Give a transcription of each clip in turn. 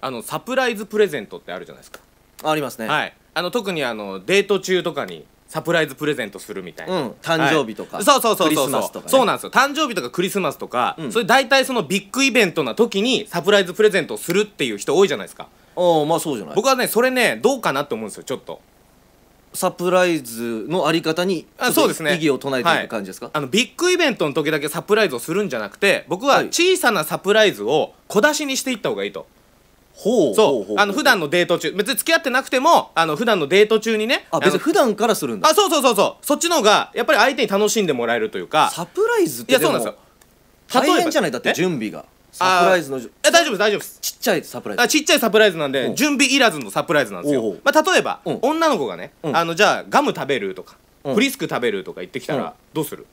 あのサプライズプレゼントってあるじゃないですかありますね、はいあの特にあのデート中とかにサプライズプレゼントするみたいな、うん誕生日とか、はいそうそうそうそうススねそうなんですよ誕生日とかクリスマスとか、うんそれ大体そのビッグイベントな時にサプライズプレゼントをするっていう人多いじゃないですかああまあそうじゃない僕はねそれねどうかなって思うんですよちょっとサプライズのあり方にあそうですね意義を唱えていく感じですか、はいあのビッグイベントの時だけサプライズをするんじゃなくて僕は小さなサプライズを小出しにしていった方がいいと、ほうそうあの普段のデート中別に付き合ってなくてもあの普段のデート中にねあ別に普段からするんだあそうそうそうそうそっちの方がやっぱり相手に楽しんでもらえるというかサプライズっていやそうなんですよ大変じゃないだって準備がサプライズのえ大丈夫です大丈夫ですちっちゃいサプライズちっちゃいサプライズなんで準備いらずのサプライズなんですよ、まあ、例えば、うん、女の子がね、うん、あのじゃあガム食べるとか、うん、フリスク食べるとか言ってきたら、どうする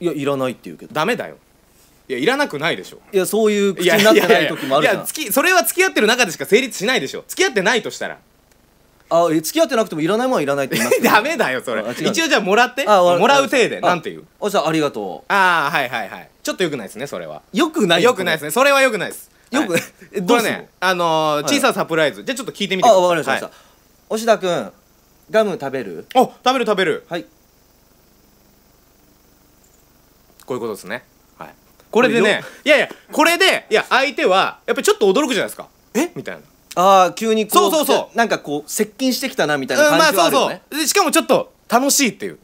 いやいらないって言うけどダメだよいやいらなくないでしょいやそういう口になってない時もあるじゃんいやきそれは付き合ってる中でしか成立しないでしょ付き合ってないとしたらあ付き合ってなくてもいらないもんはいらないって言います ダメだよそれ一応じゃあもらってもらういでなんていうじゃあありがとうああはいはいはいちょっとよくないですねそれはよくないよくないですねそれはよくないですよく、はい、どうねあのー、小さなサプライズ、はい、じゃあちょっと聞いてみてあわかりました、はい、押田君ガム食べるあ食べる食べるはいこういうことですねはいこれでねいやいやこれでいや相手はやっぱりちょっと驚くじゃないですかえみたいなああ急にこうそうそうそうなんかこう接近してきたなみたいな感じはあるよね、うんまあ、そうそうでしかもちょっと楽しいっていう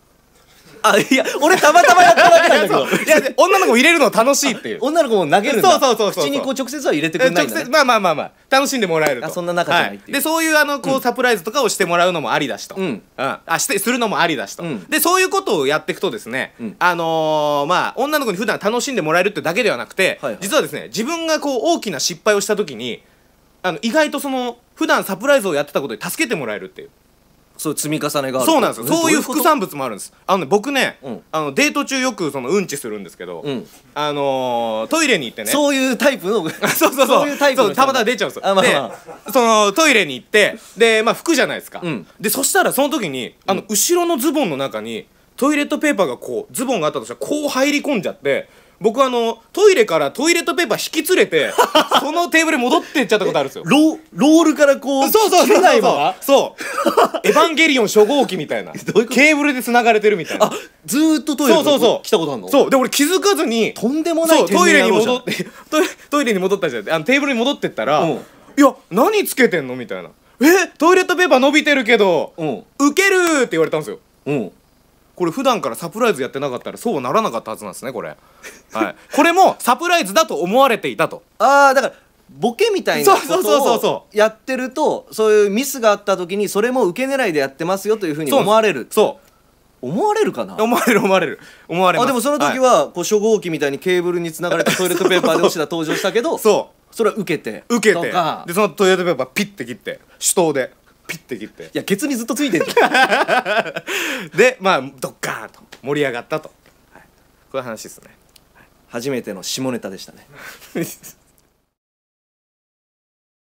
あいや俺たまたまやっけど。いや、女の子も入れるの楽しいっていう。女の子も投げるんだ。そうそうそうそう。口にこう直接は入れてくれないんだ、ね、直接、まあまあまあまあ、楽しんでもらえると。あそんな仲じゃないっていう。はい、で、そういうあの、こう、サプライズとかをしてもらうのもありだしと。うん。うん。あ、して、するのもありだしと。うん、で、そういうことをやっていくとですね、うん、あのー、まあ、女の子に普段楽しんでもらえるってだけではなくて、はいはい、実はですね、自分がこう、大きな失敗をした時に、あの、意外とその、普段サプライズをやってたことで助けてもらえるっていう。そういう積み重ねがあるそうなんですよそういう副産物もあるんですあの僕ね、あのデート中よくそのうんちするんですけど、あのトイレに行ってねそういうタイプの そうそうそうそういうタイプたまたま出ちゃうんですよあまあそのトイレに行ってでまあ服じゃないですか、でそしたらその時にあの、後ろのズボンの中にトイレットペーパーがこうズボンがあったとしたらこう入り込んじゃって僕あのトイレからトイレットペーパー引き連れて そのテーブルに戻ってっちゃったことあるんですよロロールからこうそうそうそうそうそうそうエヴァンゲリオン初号機みたいなケーブルで繋がれてるみたいなあずーっとトイレそうそうそう来たことあるのそうで俺気づかずにとんでもないトイレに戻って トイレトイレに戻ったじゃんあのテーブルに戻ってったら、うん、いや何つけてんのみたいなえトイレットペーパー伸びてるけど、うん、ウケるって言われたんですよ、うん、これ普段からサプライズやってなかったらそうならなかったはずなんですねこれ、はい、これもサプライズだと思われていたとああだからボケみたいなことをやってるとそういうミスがあった時にそれも受け狙いでやってますよというふうに思われるそう思われるかな思われる思われる思われあでもその時は、はい、こう初号機みたいにケーブルにつながれた トイレットペーパーで落ちた登場したけどそうそれは受けて受けてでそのトイレットペーパーピッて切って手刀でピッて切っていやケツにずっとついてる でまあドッカーンと盛り上がったと、はい、こういう話ですね初めての下ネタでしたね